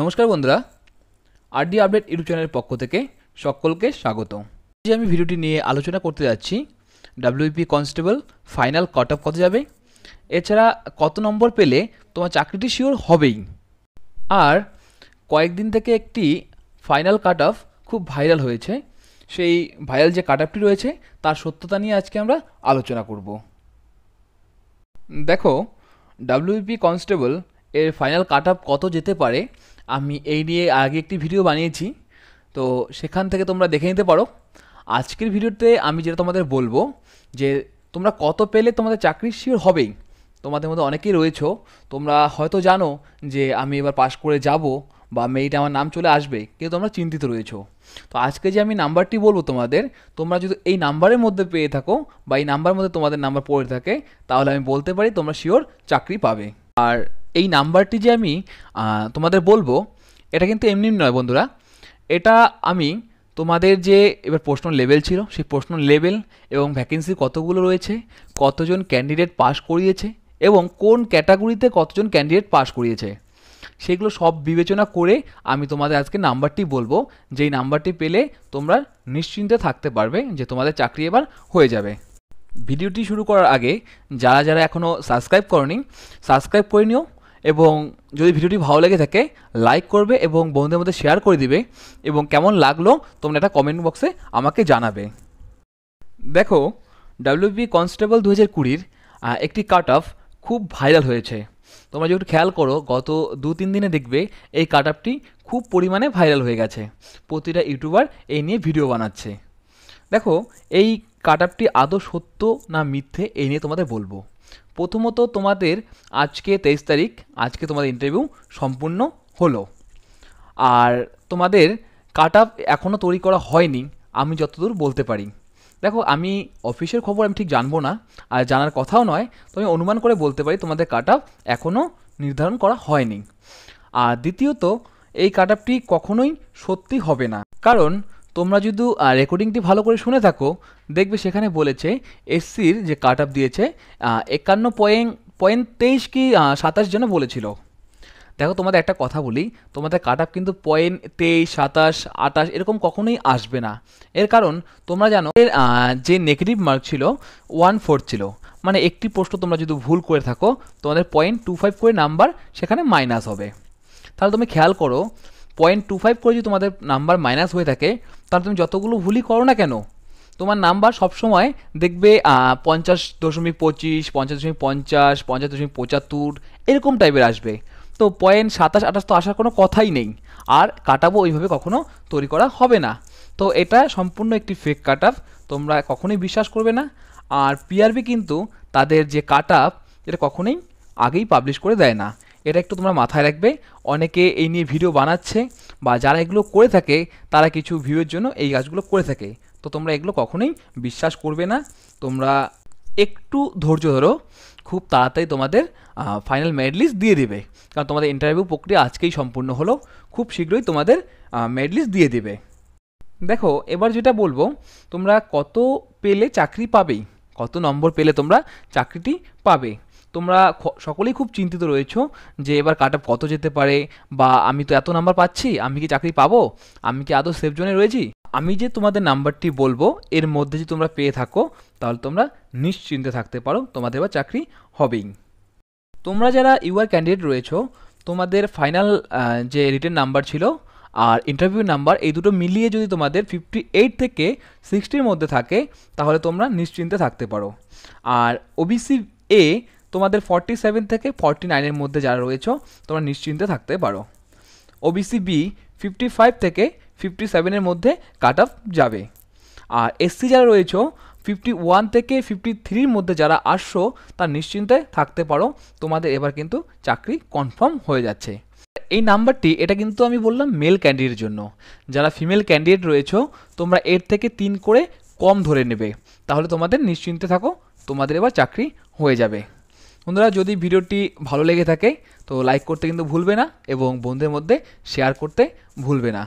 নমস্কার বন্ধুরা RD update YouTube চ্যানেলের পক্ষ থেকে সকলকে স্বাগত যে আমি ভিডিওটি নিয়ে আলোচনা করতে যাচ্ছি WP constable final cut off কত যাবে এছাড়া কত নম্বর পেলে তোমার চাকরিটি শিওর হবেই আর কয়েকদিন থেকে একটি ফাইনাল কাট অফ খুব ভাইরাল হয়েছে সেই ভাইরাল যে কাট অফটি রয়েছে তার সত্যতা নিয়ে আজকে আমরা আলোচনা করব দেখো ডাব্লিউপি কনস্টেবল এর ফাইনাল কাট অফ কত যেতে পারে আমি এই নিয়ে আগে একটি ভিডিও বানিয়েছি তো সেখান থেকে তোমরা দেখে নিতে পারো আজকের ভিডিওতে আমি যেটা তোমাদের বলবো যে তোমরা কত পেলে তোমাদের চাকরি শিওর হবেই তোমাদের মধ্যে অনেকেই রয়েছো তোমরা হয়তো জানো যে আমি এবার পাশ করে যাব বা মেয়েটা আমার নাম চলে আসবে কিন্তু তোমরা চিন্তিত রয়েছো তো আজকে যে আমি নাম্বারটি বলবো তোমাদের তোমরা যদি এই নাম্বারের মধ্যে পেয়ে থাকো বা এই নাম্বারের মধ্যে তোমাদের নাম্বার পড়ে থাকে তাহলে আমি বলতে পারি তোমরা শিওর চাকরি পাবে আর এই নাম্বারটি যে আমি তোমাদের বলবো এটা কিন্তু এমনি নয় বন্ধুরা এটা আমি তোমাদের যে এবার প্রশ্ন লেভেল ছিল সেই প্রশ্ন লেভেল এবং ভ্যাকেন্সি কতগুলো রয়েছে কতজন ক্যান্ডিডেট পাস করিয়েছে এবং কোন ক্যাটাগরিতে কতজন ক্যান্ডিডেট পাস করিয়েছে সেগুলো সব বিবেচনা করে আমি তোমাদের আজকে নাম্বারটি বলবো যেই নাম্বারটি পেলে তোমরা নিশ্চিন্তে থাকতে পারবে যে তোমাদের চাকরি এবার হয়ে যাবে ভিডিওটি শুরু করার আগে যারা যারা এখনও সাবস্ক্রাইব করনি সাবস্ক্রাইব করে নিও এবং যদি ভিডিওটি ভালো লেগে থাকে লাইক করবে এবং বন্ধুদের মধ্যে শেয়ার করে দিবে এবং কেমন লাগলো তোমরা এটা কমেন্ট বক্সে আমাকে জানাবে দেখো ডাব্লিউবি কনস্টেবল দু হাজার কুড়ির একটি কাট অফ খুব ভাইরাল হয়েছে তোমরা যদি খেয়াল করো গত দু তিন দিনে দেখবে এই কাট আপটি খুব পরিমাণে ভাইরাল হয়ে গেছে প্রতিটা ইউটিউবার এই নিয়ে ভিডিও বানাচ্ছে দেখো এই কাট আপটি আদৌ সত্য না মিথ্যে এই নিয়ে তোমাদের বলবো প্রথমত তোমাদের আজকে তেইশ তারিখ আজকে তোমাদের ইন্টারভিউ সম্পূর্ণ হলো আর তোমাদের কাট আপ এখনও তৈরি করা হয়নি আমি যতদূর বলতে পারি দেখো আমি অফিসের খবর আমি ঠিক জানবো না আর জানার কথাও নয় তো আমি অনুমান করে বলতে পারি তোমাদের কাট আপ এখনও নির্ধারণ করা হয়নি আর দ্বিতীয়ত এই কাট আপটি কখনোই সত্যি হবে না কারণ তোমরা যদি রেকর্ডিংটি ভালো করে শুনে থাকো দেখবে সেখানে বলেছে এসসির যে কাট আপ দিয়েছে একান্ন পয়েন্ট পয়েন্ট তেইশ কি সাতাশ জন বলেছিল দেখো তোমাদের একটা কথা বলি তোমাদের কাট আপ কিন্তু পয়েন্ট তেইশ সাতাশ আটাশ এরকম কখনোই আসবে না এর কারণ তোমরা জানো এর যে নেগেটিভ মার্ক ছিল ওয়ান ফোর ছিল মানে একটি প্রশ্ন তোমরা যদি ভুল করে থাকো তোমাদের পয়েন্ট টু ফাইভ করে নাম্বার সেখানে মাইনাস হবে তাহলে তুমি খেয়াল করো পয়েন্ট টু ফাইভ করে যদি তোমাদের নাম্বার মাইনাস হয়ে থাকে তাহলে তুমি যতগুলো ভুলই করো না কেন তোমার নাম্বার সবসময় দেখবে পঞ্চাশ দশমিক পঁচিশ পঞ্চাশ দশমিক পঞ্চাশ পঞ্চাশ দশমিক পঁচাত্তর এরকম টাইপের আসবে তো পয়েন্ট সাতাশ আঠাশ তো আসার কোনো কথাই নেই আর কাটাবো ওইভাবে কখনো তৈরি করা হবে না তো এটা সম্পূর্ণ একটি ফেক কাট আপ তোমরা কখনোই বিশ্বাস করবে না আর পিআরবি কিন্তু তাদের যে কাট আপ এটা কখনোই আগেই পাবলিশ করে দেয় না এটা একটু তোমরা মাথায় রাখবে অনেকে এই নিয়ে ভিডিও বানাচ্ছে বা যারা এগুলো করে থাকে তারা কিছু ভিউয়ের জন্য এই কাজগুলো করে থাকে তো তোমরা এগুলো কখনোই বিশ্বাস করবে না তোমরা একটু ধৈর্য ধরো খুব তাড়াতাড়ি তোমাদের ফাইনাল মেরিট লিস্ট দিয়ে দেবে কারণ তোমাদের ইন্টারভিউ প্রক্রিয়া আজকেই সম্পূর্ণ হলো খুব শীঘ্রই তোমাদের মেরিট লিস্ট দিয়ে দেবে দেখো এবার যেটা বলবো তোমরা কত পেলে চাকরি পাবেই কত নম্বর পেলে তোমরা চাকরিটি পাবে তোমরা সকলেই খুব চিন্তিত রয়েছো যে এবার কাট অফ কত যেতে পারে বা আমি তো এত নাম্বার পাচ্ছি আমি কি চাকরি পাবো আমি কি আদৌ সেফ জোনে রয়েছি আমি যে তোমাদের নাম্বারটি বলবো এর মধ্যে যদি তোমরা পেয়ে থাকো তাহলে তোমরা নিশ্চিন্তে থাকতে পারো তোমাদের এবার চাকরি হবেই তোমরা যারা ইউআর ক্যান্ডিডেট রয়েছো তোমাদের ফাইনাল যে রিটার্ন নাম্বার ছিল আর ইন্টারভিউ নাম্বার এই দুটো মিলিয়ে যদি তোমাদের ফিফটি এইট থেকে সিক্সটির মধ্যে থাকে তাহলে তোমরা নিশ্চিন্তে থাকতে পারো আর ওবিসি এ তোমাদের ফর্টি সেভেন থেকে ফর্টি নাইনের মধ্যে যারা রয়েছ তোমরা নিশ্চিন্তে থাকতে পারো ওবিসি বি ফিফটি ফাইভ থেকে ফিফটি সেভেনের মধ্যে কাট অফ যাবে আর এসসি যারা রয়েছ ফিফটি ওয়ান থেকে ফিফটি থ্রির মধ্যে যারা আসছো তার নিশ্চিন্তে থাকতে পারো তোমাদের এবার কিন্তু চাকরি কনফার্ম হয়ে যাচ্ছে এই নাম্বারটি এটা কিন্তু আমি বললাম মেল ক্যান্ডিডেটের জন্য যারা ফিমেল ক্যান্ডিডেট রয়েছ তোমরা এর থেকে তিন করে কম ধরে নেবে তাহলে তোমাদের নিশ্চিন্তে থাকো তোমাদের এবার চাকরি হয়ে যাবে বন্ধুরা যদি ভিডিওটি ভালো লেগে থাকে তো লাইক করতে কিন্তু ভুলবে না এবং বন্ধুদের মধ্যে শেয়ার করতে ভুলবে না